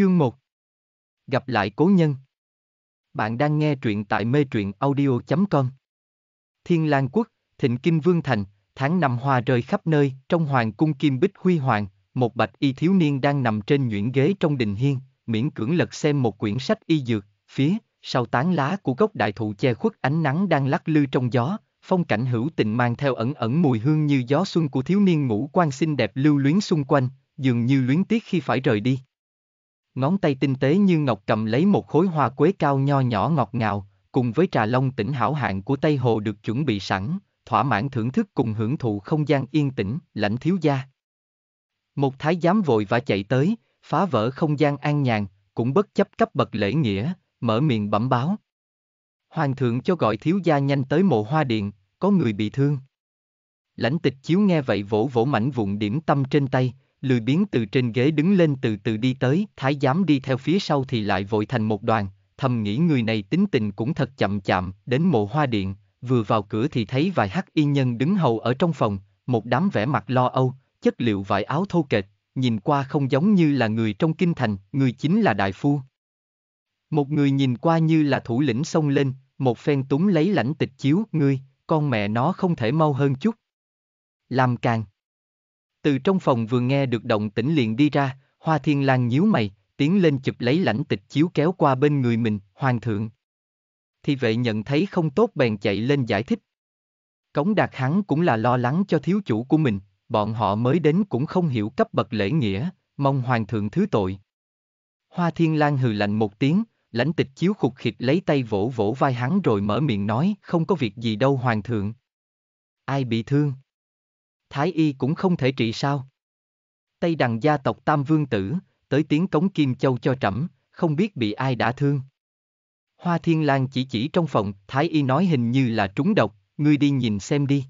Chương 1 Gặp lại cố nhân Bạn đang nghe truyện tại mê truyện audio.com Thiên Lan Quốc, Thịnh Kinh Vương Thành, tháng năm hoa rơi khắp nơi, trong hoàng cung kim bích huy hoàng, một bạch y thiếu niên đang nằm trên nhuyễn ghế trong đình hiên, miễn cưỡng lật xem một quyển sách y dược, phía, sau tán lá của gốc đại thụ che khuất ánh nắng đang lắc lư trong gió, phong cảnh hữu tình mang theo ẩn ẩn mùi hương như gió xuân của thiếu niên ngũ quan xinh đẹp lưu luyến xung quanh, dường như luyến tiếc khi phải rời đi ngón tay tinh tế như ngọc cầm lấy một khối hoa quế cao nho nhỏ ngọt ngào, cùng với trà long tỉnh hảo hạng của Tây Hồ được chuẩn bị sẵn, thỏa mãn thưởng thức cùng hưởng thụ không gian yên tĩnh, lãnh thiếu gia. Một thái giám vội vã chạy tới, phá vỡ không gian an nhàn, cũng bất chấp cấp bậc lễ nghĩa, mở miệng bẩm báo. Hoàng thượng cho gọi thiếu gia nhanh tới mộ hoa điện, có người bị thương. Lãnh tịch chiếu nghe vậy vỗ vỗ mảnh vụn điểm tâm trên tay, lười biếng từ trên ghế đứng lên từ từ đi tới, thái giám đi theo phía sau thì lại vội thành một đoàn, thầm nghĩ người này tính tình cũng thật chậm chạm, đến mộ hoa điện, vừa vào cửa thì thấy vài hắc y nhân đứng hầu ở trong phòng, một đám vẻ mặt lo âu, chất liệu vải áo thô kệch, nhìn qua không giống như là người trong kinh thành, người chính là đại phu. Một người nhìn qua như là thủ lĩnh xông lên, một phen túng lấy lãnh tịch chiếu, ngươi, con mẹ nó không thể mau hơn chút. Làm càng. Từ trong phòng vừa nghe được động tĩnh liền đi ra, Hoa Thiên Lang nhíu mày, tiến lên chụp lấy lãnh tịch chiếu kéo qua bên người mình, hoàng thượng. Thì vệ nhận thấy không tốt bèn chạy lên giải thích. Cống đạt hắn cũng là lo lắng cho thiếu chủ của mình, bọn họ mới đến cũng không hiểu cấp bậc lễ nghĩa, mong hoàng thượng thứ tội. Hoa Thiên Lang hừ lạnh một tiếng, lãnh tịch chiếu khục khịt lấy tay vỗ vỗ vai hắn rồi mở miệng nói không có việc gì đâu hoàng thượng. Ai bị thương? Thái y cũng không thể trị sao? Tây đằng gia tộc Tam Vương Tử, tới tiếng cống Kim Châu cho trẫm, không biết bị ai đã thương. Hoa Thiên Lan chỉ chỉ trong phòng, Thái y nói hình như là trúng độc, ngươi đi nhìn xem đi.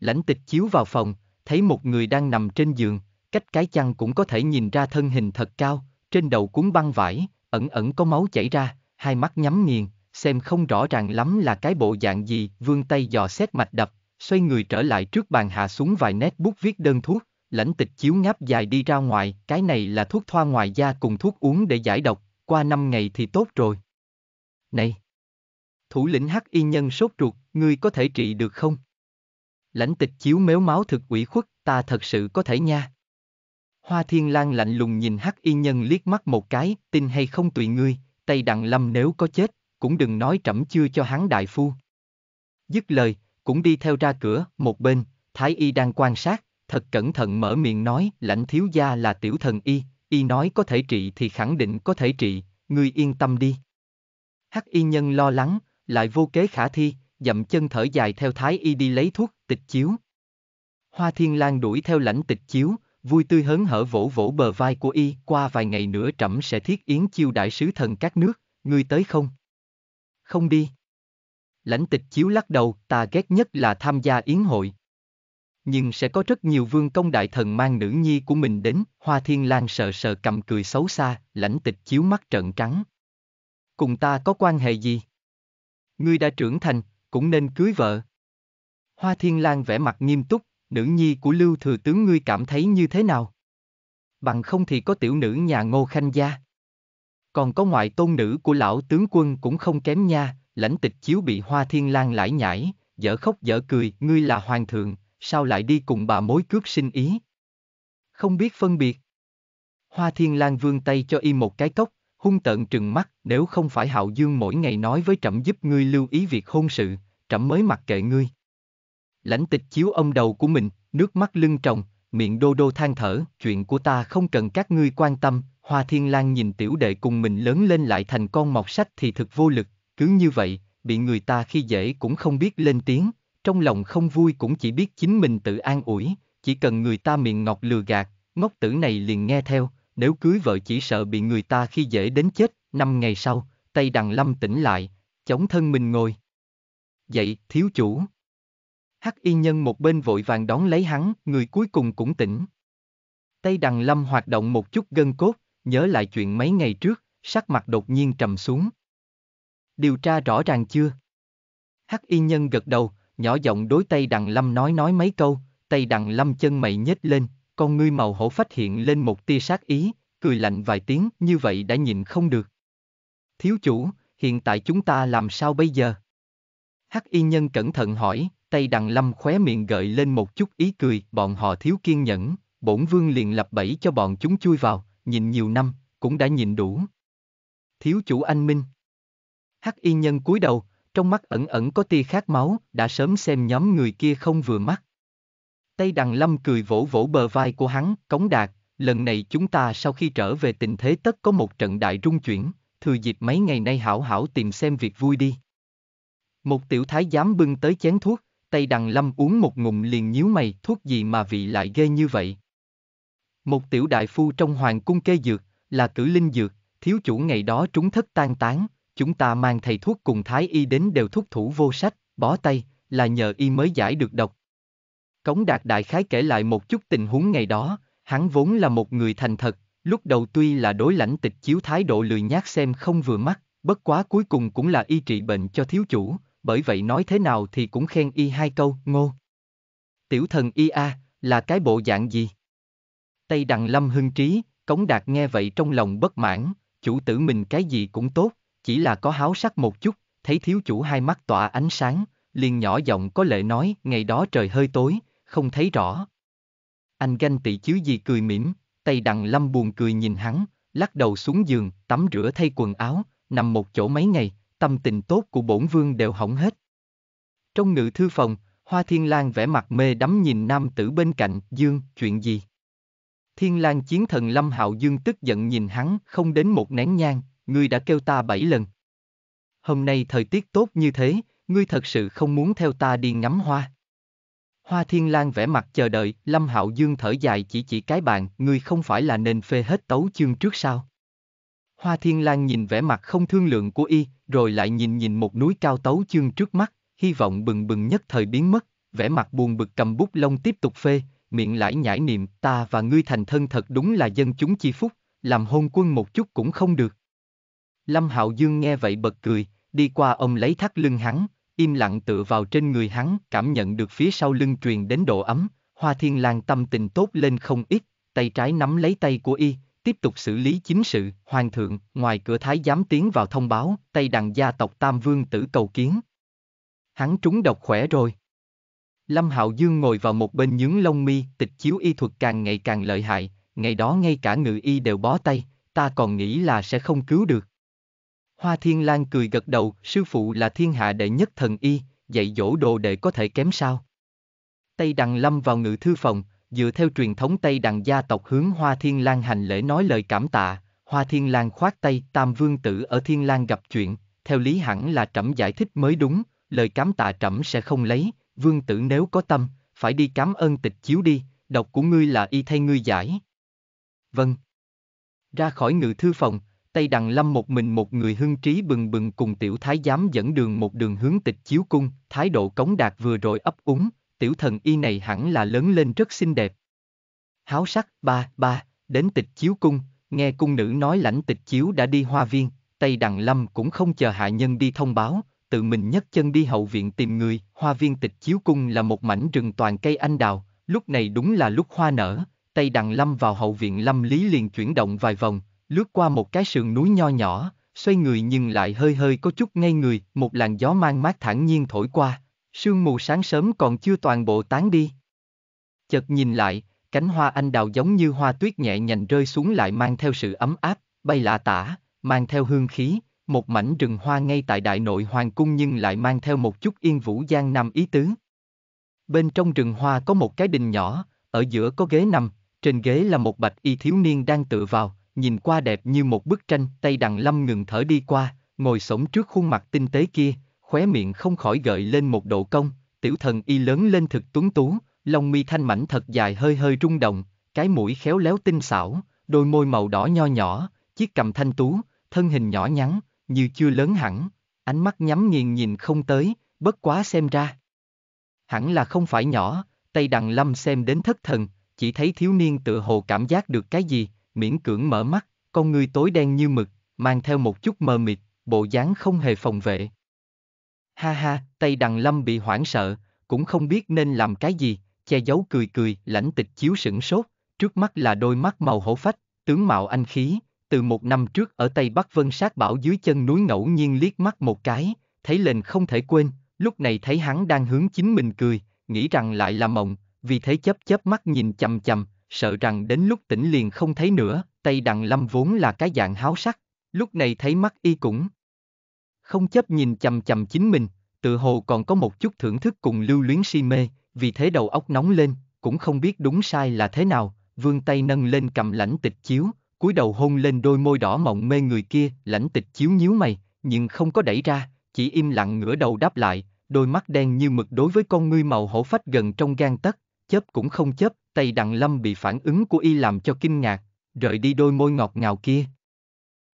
Lãnh tịch chiếu vào phòng, thấy một người đang nằm trên giường, cách cái chăn cũng có thể nhìn ra thân hình thật cao, trên đầu cuốn băng vải, ẩn ẩn có máu chảy ra, hai mắt nhắm nghiền, xem không rõ ràng lắm là cái bộ dạng gì, vương tay dò xét mạch đập, xoay người trở lại trước bàn hạ xuống vài nét bút viết đơn thuốc, lãnh tịch chiếu ngáp dài đi ra ngoài, cái này là thuốc thoa ngoài da cùng thuốc uống để giải độc, qua năm ngày thì tốt rồi. Này! Thủ lĩnh hắc y nhân sốt ruột, ngươi có thể trị được không? Lãnh tịch chiếu mếu máu thực ủy khuất, ta thật sự có thể nha. Hoa Thiên lang lạnh lùng nhìn Hắc Y Nhân liếc mắt một cái, tin hay không tùy ngươi, tay Đặng Lâm nếu có chết, cũng đừng nói trẫm chưa cho hắn đại phu. Dứt lời, cũng đi theo ra cửa, một bên, Thái Y đang quan sát, thật cẩn thận mở miệng nói, lãnh thiếu gia là tiểu thần Y, Y nói có thể trị thì khẳng định có thể trị, ngươi yên tâm đi. Hắc Y nhân lo lắng, lại vô kế khả thi, dậm chân thở dài theo Thái Y đi lấy thuốc, tịch chiếu. Hoa Thiên Lan đuổi theo lãnh tịch chiếu, vui tươi hớn hở vỗ vỗ bờ vai của y, qua vài ngày nữa trẫm sẽ thiết yến chiêu đại sứ thần các nước, ngươi tới không? Không đi. Lãnh tịch chiếu lắc đầu, ta ghét nhất là tham gia yến hội. Nhưng sẽ có rất nhiều vương công đại thần mang nữ nhi của mình đến, Hoa Thiên Lan sợ sợ cầm cười xấu xa, lãnh tịch chiếu mắt trợn trắng. Cùng ta có quan hệ gì? Ngươi đã trưởng thành, cũng nên cưới vợ. Hoa Thiên Lan vẻ mặt nghiêm túc, nữ nhi của Lưu Thừa Tướng ngươi cảm thấy như thế nào? Bằng không thì có tiểu nữ nhà Ngô Khanh Gia. Còn có ngoại tôn nữ của lão tướng quân cũng không kém nha, lãnh tịch chiếu bị hoa thiên lan lải nhải, dở khóc dở cười, ngươi là hoàng thượng, sao lại đi cùng bà mối cướp sinh ý? Không biết phân biệt. Hoa thiên lan vươn tay cho y một cái cốc, hung tợn trừng mắt, nếu không phải hạo dương mỗi ngày nói với trẫm giúp ngươi lưu ý việc hôn sự, trẫm mới mặc kệ ngươi. Lãnh tịch chiếu ông đầu của mình, nước mắt lưng tròng, miệng đô đô than thở, chuyện của ta không cần các ngươi quan tâm, Hoa Thiên Lan nhìn tiểu đệ cùng mình lớn lên lại thành con mọc sách thì thực vô lực, cứ như vậy, bị người ta khi dễ cũng không biết lên tiếng, trong lòng không vui cũng chỉ biết chính mình tự an ủi, chỉ cần người ta miệng ngọt lừa gạt, ngốc tử này liền nghe theo, nếu cưới vợ chỉ sợ bị người ta khi dễ đến chết, năm ngày sau, tay đằng lâm tỉnh lại, chống thân mình ngồi. Dậy, thiếu chủ. Hắc y nhân một bên vội vàng đón lấy hắn, người cuối cùng cũng tỉnh. Tay đằng lâm hoạt động một chút gân cốt, nhớ lại chuyện mấy ngày trước, sắc mặt đột nhiên trầm xuống điều tra rõ ràng chưa? Hắc y nhân gật đầu, nhỏ giọng đối Tây đằng lâm nói nói mấy câu, Tây đằng lâm chân mày nhếch lên, con ngươi màu hổ phát hiện lên một tia sát ý, cười lạnh vài tiếng, như vậy đã nhìn không được. Thiếu chủ, hiện tại chúng ta làm sao bây giờ? Hắc y nhân cẩn thận hỏi, Tây đằng lâm khóe miệng gợi lên một chút ý cười, bọn họ thiếu kiên nhẫn, bổn vương liền lập bẫy cho bọn chúng chui vào, nhìn nhiều năm, cũng đã nhìn đủ. Thiếu chủ anh Minh Hắc y nhân cúi đầu, trong mắt ẩn ẩn có tia khát máu, đã sớm xem nhóm người kia không vừa mắt. Tây Đằng Lâm cười vỗ vỗ bờ vai của hắn, cống đạt, lần này chúng ta sau khi trở về tình thế tất có một trận đại rung chuyển, thừa dịp mấy ngày nay hảo hảo tìm xem việc vui đi. Một tiểu thái giám bưng tới chén thuốc, Tây Đằng Lâm uống một ngụm liền nhíu mày, thuốc gì mà vị lại ghê như vậy. Một tiểu đại phu trong hoàng cung kê dược, là cử linh dược, thiếu chủ ngày đó trúng thất tan tán, chúng ta mang thầy thuốc cùng thái y đến đều thúc thủ vô sách, bó tay, là nhờ y mới giải được độc. Cống đạt đại khái kể lại một chút tình huống ngày đó, hắn vốn là một người thành thật, lúc đầu tuy là đối lãnh tịch chiếu thái độ lười nhát xem không vừa mắt, bất quá cuối cùng cũng là y trị bệnh cho thiếu chủ, bởi vậy nói thế nào thì cũng khen y hai câu, ngô. Tiểu thần y a, là cái bộ dạng gì? Tây Đằng Lâm hưng trí, Cống Đạt nghe vậy trong lòng bất mãn, chủ tử mình cái gì cũng tốt, chỉ là có háo sắc một chút, thấy thiếu chủ hai mắt tỏa ánh sáng, liền nhỏ giọng có lệ nói ngày đó trời hơi tối, không thấy rõ. Anh ganh tị chứ gì cười mỉm, tay đằng lâm buồn cười nhìn hắn, lắc đầu xuống giường, tắm rửa thay quần áo, nằm một chỗ mấy ngày, tâm tình tốt của bổn vương đều hỏng hết. Trong ngự thư phòng, Hoa Thiên Lan vẻ mặt mê đắm nhìn nam tử bên cạnh, Dương, chuyện gì? Thiên Lan chiến thần Lâm Hạo Dương tức giận nhìn hắn, không đến một nén nhang, ngươi đã kêu ta bảy lần. Hôm nay thời tiết tốt như thế, ngươi thật sự không muốn theo ta đi ngắm hoa. Hoa Thiên Lan vẽ mặt chờ đợi, Lâm Hạo Dương thở dài chỉ chỉ cái bàn, ngươi không phải là nên phê hết tấu chương trước sao? Hoa Thiên Lan nhìn vẻ mặt không thương lượng của y, rồi lại nhìn nhìn một núi cao tấu chương trước mắt, hy vọng bừng bừng nhất thời biến mất, vẻ mặt buồn bực cầm bút lông tiếp tục phê, miệng lại nhải niệm, ta và ngươi thành thân thật đúng là dân chúng chi phúc, làm hôn quân một chút cũng không được. Lâm Hạo Dương nghe vậy bật cười, đi qua ông lấy thắt lưng hắn, im lặng tựa vào trên người hắn, cảm nhận được phía sau lưng truyền đến độ ấm, Hoa Thiên Lan tâm tình tốt lên không ít, tay trái nắm lấy tay của y, tiếp tục xử lý chính sự, hoàng thượng, ngoài cửa thái giám tiến vào thông báo, tay đằng gia tộc Tam Vương tử cầu kiến. Hắn trúng độc khỏe rồi. Lâm Hạo Dương ngồi vào một bên nhướng lông mi, tịch chiếu y thuật càng ngày càng lợi hại, ngày đó ngay cả ngự y đều bó tay, ta còn nghĩ là sẽ không cứu được. Hoa Thiên Lan cười gật đầu, sư phụ là thiên hạ đệ nhất thần y, dạy dỗ đồ đệ có thể kém sao. Tây Đằng Lâm vào ngự thư phòng, dựa theo truyền thống Tây Đằng gia tộc hướng Hoa Thiên Lan hành lễ nói lời cảm tạ, Hoa Thiên Lan khoát tay Tam Vương Tử ở Thiên Lan gặp chuyện, theo lý hẳn là trẫm giải thích mới đúng, lời cảm tạ trẫm sẽ không lấy, Vương Tử nếu có tâm, phải đi cảm ơn tịch chiếu đi, độc của ngươi là y thay ngươi giải. Vâng. Ra khỏi ngự thư phòng, Tây Đằng Lâm một mình một người hưng trí bừng bừng cùng tiểu thái giám dẫn đường một đường hướng tịch chiếu cung, thái độ cống đạt vừa rồi ấp úng, tiểu thần y này hẳn là lớn lên rất xinh đẹp. Háo sắc, ba, ba, đến tịch chiếu cung, nghe cung nữ nói lãnh tịch chiếu đã đi hoa viên, Tây Đằng Lâm cũng không chờ hạ nhân đi thông báo, tự mình nhấc chân đi hậu viện tìm người, hoa viên tịch chiếu cung là một mảnh rừng toàn cây anh đào, lúc này đúng là lúc hoa nở, Tây Đằng Lâm vào hậu viện Lâm Lý liền chuyển động vài vòng, lướt qua một cái sườn núi nho nhỏ, xoay người nhưng lại hơi hơi có chút ngây người, một làn gió mang mát thản nhiên thổi qua, sương mù sáng sớm còn chưa toàn bộ tán đi. Chợt nhìn lại, cánh hoa anh đào giống như hoa tuyết nhẹ nhành rơi xuống lại mang theo sự ấm áp, bay lạ tả, mang theo hương khí, một mảnh rừng hoa ngay tại đại nội hoàng cung nhưng lại mang theo một chút yên vũ giang nam ý tứ. Bên trong rừng hoa có một cái đình nhỏ, ở giữa có ghế nằm, trên ghế là một bạch y thiếu niên đang tựa vào, nhìn qua đẹp như một bức tranh, tay đằng lâm ngừng thở đi qua, ngồi sống trước khuôn mặt tinh tế kia, khóe miệng không khỏi gợi lên một độ công, tiểu thần y lớn lên thực tuấn tú, lông mi thanh mảnh thật dài hơi hơi rung động, cái mũi khéo léo tinh xảo, đôi môi màu đỏ nho nhỏ, chiếc cầm thanh tú, thân hình nhỏ nhắn, như chưa lớn hẳn, ánh mắt nhắm nghiền nhìn không tới, bất quá xem ra. Hẳn là không phải nhỏ, tay đằng lâm xem đến thất thần, chỉ thấy thiếu niên tự hồ cảm giác được cái gì, miễn cưỡng mở mắt, con người tối đen như mực, mang theo một chút mờ mịt, bộ dáng không hề phòng vệ. Ha ha, Tây Đằng Lâm bị hoảng sợ, cũng không biết nên làm cái gì, che giấu cười cười, lãnh tịch chiếu sửng sốt, trước mắt là đôi mắt màu hổ phách, tướng mạo anh khí, từ một năm trước ở Tây Bắc Vân sát bảo dưới chân núi ngẫu nhiên liếc mắt một cái, thấy lên không thể quên, lúc này thấy hắn đang hướng chính mình cười, nghĩ rằng lại là mộng, vì thế chớp chớp mắt nhìn chầm chầm, sợ rằng đến lúc tỉnh liền không thấy nữa, Tay Đằng Lâm vốn là cái dạng háo sắc, lúc này thấy mắt y cũng không chấp nhìn chầm chầm chính mình, tự hồ còn có một chút thưởng thức cùng lưu luyến si mê, vì thế đầu óc nóng lên, cũng không biết đúng sai là thế nào, vương tay nâng lên cầm lãnh tịch chiếu, cúi đầu hôn lên đôi môi đỏ mộng mê người kia, lãnh tịch chiếu nhíu mày, nhưng không có đẩy ra, chỉ im lặng ngửa đầu đáp lại, đôi mắt đen như mực đối với con ngươi màu hổ phách gần trong gan tấc, chớp cũng không chớp, tay Đặng Lâm bị phản ứng của y làm cho kinh ngạc, rời đi đôi môi ngọt ngào kia.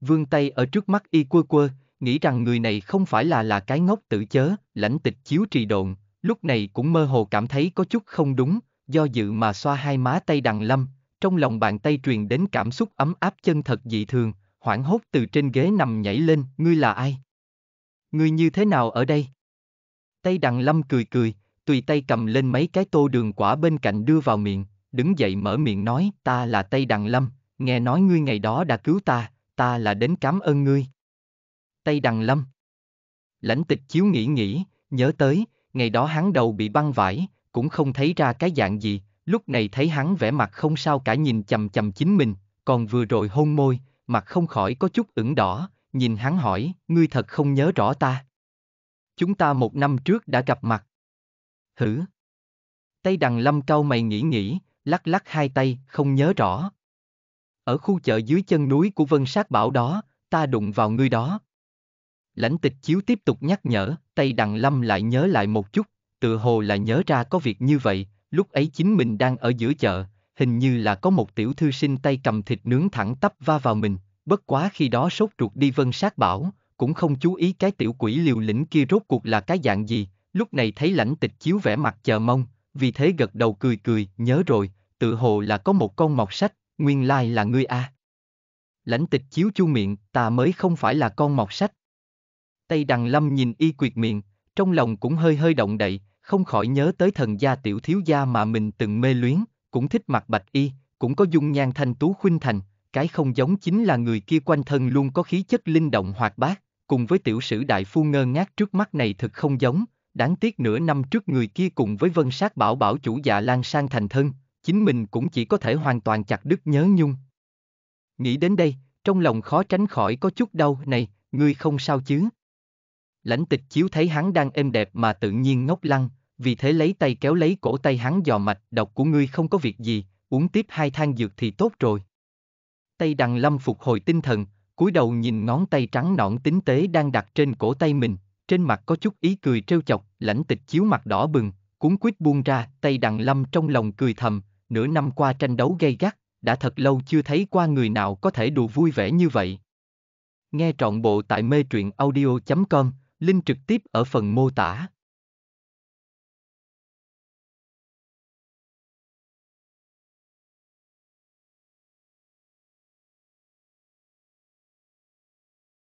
Vương tay ở trước mắt y quơ quơ, nghĩ rằng người này không phải là là cái ngốc tự chớ, lãnh tịch chiếu trì độn, lúc này cũng mơ hồ cảm thấy có chút không đúng, do dự mà xoa hai má tay Đặng Lâm, trong lòng bàn tay truyền đến cảm xúc ấm áp chân thật dị thường, hoảng hốt từ trên ghế nằm nhảy lên, ngươi là ai? Ngươi như thế nào ở đây? Tay Đặng Lâm cười cười, tùy tay cầm lên mấy cái tô đường quả bên cạnh đưa vào miệng, đứng dậy mở miệng nói, ta là Tây Đằng Lâm, nghe nói ngươi ngày đó đã cứu ta, ta là đến cảm ơn ngươi. Tây Đằng Lâm Lãnh tịch chiếu nghĩ nghĩ, nhớ tới, ngày đó hắn đầu bị băng vải, cũng không thấy ra cái dạng gì, lúc này thấy hắn vẻ mặt không sao cả nhìn chầm chầm chính mình, còn vừa rồi hôn môi, mặt không khỏi có chút ửng đỏ, nhìn hắn hỏi, ngươi thật không nhớ rõ ta. Chúng ta một năm trước đã gặp mặt, hử? Tây đằng lâm cau mày nghĩ nghĩ, lắc lắc hai tay, không nhớ rõ. Ở khu chợ dưới chân núi của vân sát bảo đó, ta đụng vào ngươi đó. Lãnh tịch chiếu tiếp tục nhắc nhở, Tây đằng lâm lại nhớ lại một chút, tự hồ là nhớ ra có việc như vậy, lúc ấy chính mình đang ở giữa chợ, hình như là có một tiểu thư sinh tay cầm thịt nướng thẳng tắp va vào mình, bất quá khi đó sốt ruột đi vân sát bảo, cũng không chú ý cái tiểu quỷ liều lĩnh kia rốt cuộc là cái dạng gì, lúc này thấy lãnh tịch chiếu vẻ mặt chờ mong, vì thế gật đầu cười cười, nhớ rồi, tự hồ là có một con mọt sách, nguyên lai là ngươi a. À. Lãnh tịch chiếu chu miệng, ta mới không phải là con mọt sách. Tây đằng lâm nhìn y quyệt miệng, trong lòng cũng hơi hơi động đậy, không khỏi nhớ tới thần gia tiểu thiếu gia mà mình từng mê luyến, cũng thích mặt bạch y, cũng có dung nhan thanh tú khuynh thành, cái không giống chính là người kia quanh thân luôn có khí chất linh động hoạt bát, cùng với tiểu sử đại phu ngơ ngác trước mắt này thực không giống, đáng tiếc nửa năm trước người kia cùng với vân sát bảo bảo chủ dạ lan sang thành thân, chính mình cũng chỉ có thể hoàn toàn chặt đứt nhớ nhung. Nghĩ đến đây, trong lòng khó tránh khỏi có chút đau này, ngươi không sao chứ. Lãnh tịch chiếu thấy hắn đang êm đẹp mà tự nhiên ngốc lăng, vì thế lấy tay kéo lấy cổ tay hắn dò mạch độc của ngươi không có việc gì, uống tiếp hai thang dược thì tốt rồi. Tay đằng lâm phục hồi tinh thần, cúi đầu nhìn ngón tay trắng nõn tinh tế đang đặt trên cổ tay mình, trên mặt có chút ý cười trêu chọc, lãnh tịch chiếu mặt đỏ bừng, cuốn quýt buông ra, tay đằng lâm trong lòng cười thầm, nửa năm qua tranh đấu gay gắt, đã thật lâu chưa thấy qua người nào có thể đùa vui vẻ như vậy. Nghe trọn bộ tại mê truyện audio.com, link trực tiếp ở phần mô tả.